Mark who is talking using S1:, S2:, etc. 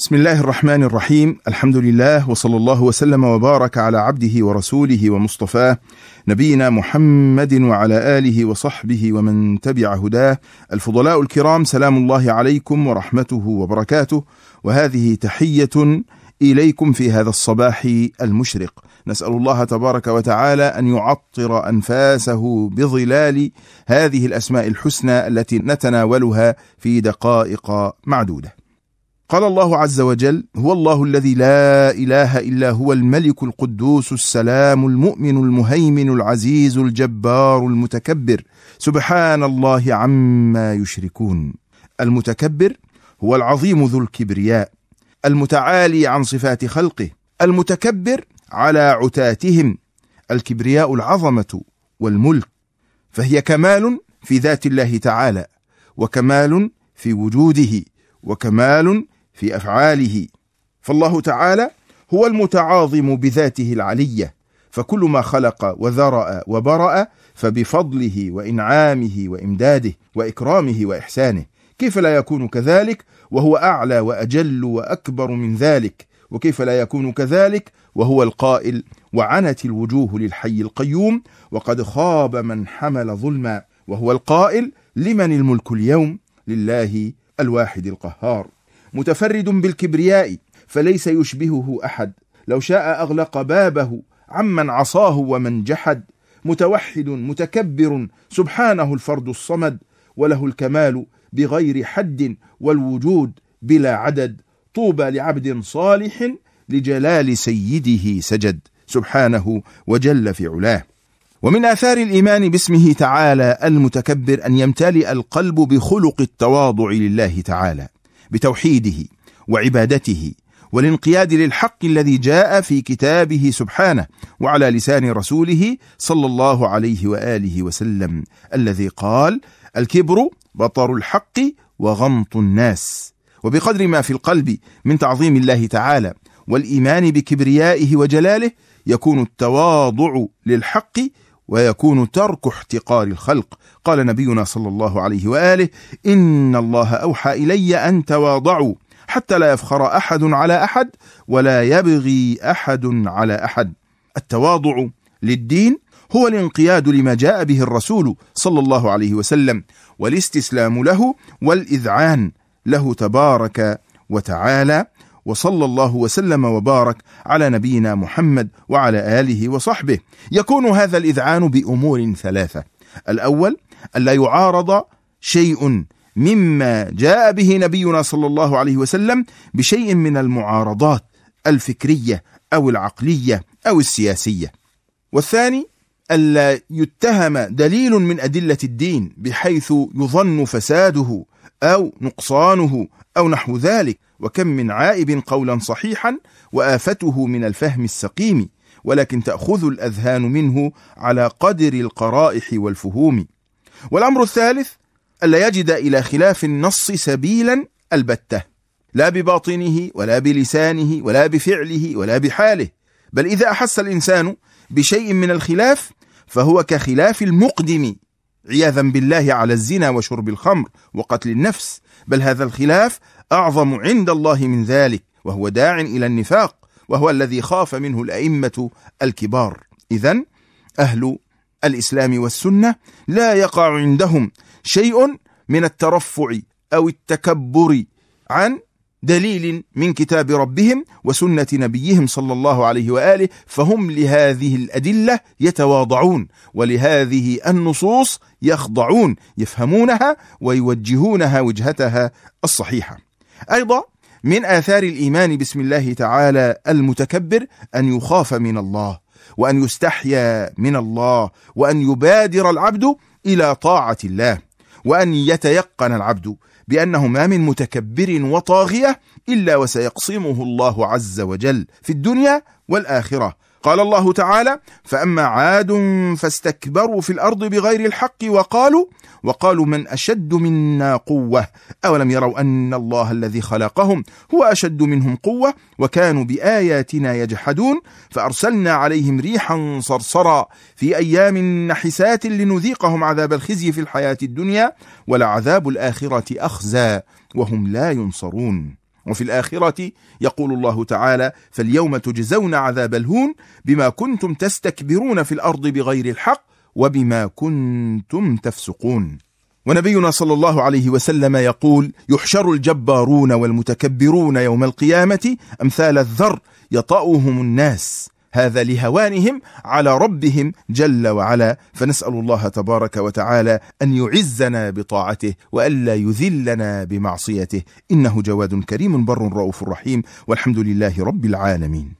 S1: بسم الله الرحمن الرحيم الحمد لله وصلى الله وسلم وبارك على عبده ورسوله ومصطفاه نبينا محمد وعلى آله وصحبه ومن تبع هداه الفضلاء الكرام سلام الله عليكم ورحمته وبركاته وهذه تحية إليكم في هذا الصباح المشرق نسأل الله تبارك وتعالى أن يعطر أنفاسه بظلال هذه الأسماء الحسنى التي نتناولها في دقائق معدودة قال الله عز وجل هو الله الذي لا إله إلا هو الملك القدوس السلام المؤمن المهيمن العزيز الجبار المتكبر سبحان الله عما يشركون المتكبر هو العظيم ذو الكبرياء المتعالي عن صفات خلقه المتكبر على عتاتهم الكبرياء العظمة والملك فهي كمال في ذات الله تعالى وكمال في وجوده وكمال في افعاله فالله تعالى هو المتعاظم بذاته العليه فكل ما خلق وذرا وبرا فبفضله وانعامه وامداده واكرامه واحسانه كيف لا يكون كذلك وهو اعلى واجل واكبر من ذلك وكيف لا يكون كذلك وهو القائل وعنت الوجوه للحي القيوم وقد خاب من حمل ظلما وهو القائل لمن الملك اليوم لله الواحد القهار متفرد بالكبرياء فليس يشبهه أحد لو شاء أغلق بابه عمن عصاه ومن جحد متوحد متكبر سبحانه الفرد الصمد وله الكمال بغير حد والوجود بلا عدد طوبى لعبد صالح لجلال سيده سجد سبحانه وجل في علاه ومن آثار الإيمان باسمه تعالى المتكبر أن يمتلئ القلب بخلق التواضع لله تعالى بتوحيده وعبادته والانقياد للحق الذي جاء في كتابه سبحانه وعلى لسان رسوله صلى الله عليه وآله وسلم الذي قال الكبر بطر الحق وغمط الناس وبقدر ما في القلب من تعظيم الله تعالى والإيمان بكبريائه وجلاله يكون التواضع للحق ويكون ترك احتقار الخلق قال نبينا صلى الله عليه وآله إن الله أوحى إلي أن تواضعوا حتى لا يفخر أحد على أحد ولا يبغي أحد على أحد التواضع للدين هو الانقياد لما جاء به الرسول صلى الله عليه وسلم والاستسلام له والإذعان له تبارك وتعالى وصلى الله وسلم وبارك على نبينا محمد وعلى آله وصحبه يكون هذا الإذعان بأمور ثلاثة الأول ألا يعارض شيء مما جاء به نبينا صلى الله عليه وسلم بشيء من المعارضات الفكرية أو العقلية أو السياسية والثاني ألا يتهم دليل من أدلة الدين بحيث يظن فساده أو نقصانه أو نحو ذلك وكم من عائب قولا صحيحا وآفته من الفهم السقيم ولكن تأخذ الأذهان منه على قدر القرائح والفهوم والأمر الثالث ألا يجد إلى خلاف النص سبيلا البته لا بباطنه ولا بلسانه ولا بفعله ولا بحاله بل إذا أحس الإنسان بشيء من الخلاف فهو كخلاف المقدم عياذا بالله على الزنا وشرب الخمر وقتل النفس بل هذا الخلاف أعظم عند الله من ذلك وهو داع إلى النفاق وهو الذي خاف منه الأئمة الكبار إذا أهل الإسلام والسنة لا يقع عندهم شيء من الترفع أو التكبر عن دليل من كتاب ربهم وسنة نبيهم صلى الله عليه وآله فهم لهذه الأدلة يتواضعون ولهذه النصوص يخضعون يفهمونها ويوجهونها وجهتها الصحيحة أيضا من آثار الإيمان بسم الله تعالى المتكبر أن يخاف من الله وأن يستحيا من الله وأن يبادر العبد إلى طاعة الله وأن يتيقن العبد بأنه ما من متكبر وطاغية إلا وسيقصمه الله عز وجل في الدنيا والآخرة قال الله تعالى فأما عاد فاستكبروا في الأرض بغير الحق وقالوا وقالوا من أشد منا قوة أولم يروا أن الله الذي خلقهم هو أشد منهم قوة وكانوا بآياتنا يجحدون فأرسلنا عليهم ريحا صرصرا في أيام نحسات لنذيقهم عذاب الخزي في الحياة الدنيا ولعذاب الآخرة أخزى وهم لا ينصرون وفي الآخرة يقول الله تعالى فاليوم تجزون عذاب الهون بما كنتم تستكبرون في الأرض بغير الحق وبما كنتم تفسقون ونبينا صلى الله عليه وسلم يقول يحشر الجبارون والمتكبرون يوم القيامة أمثال الذر يطأهم الناس هذا لهوانهم على ربهم جل وعلا فنسأل الله تبارك وتعالى أن يعزنا بطاعته وألا يذلنا بمعصيته إنه جواد كريم بر رؤوف رحيم والحمد لله رب العالمين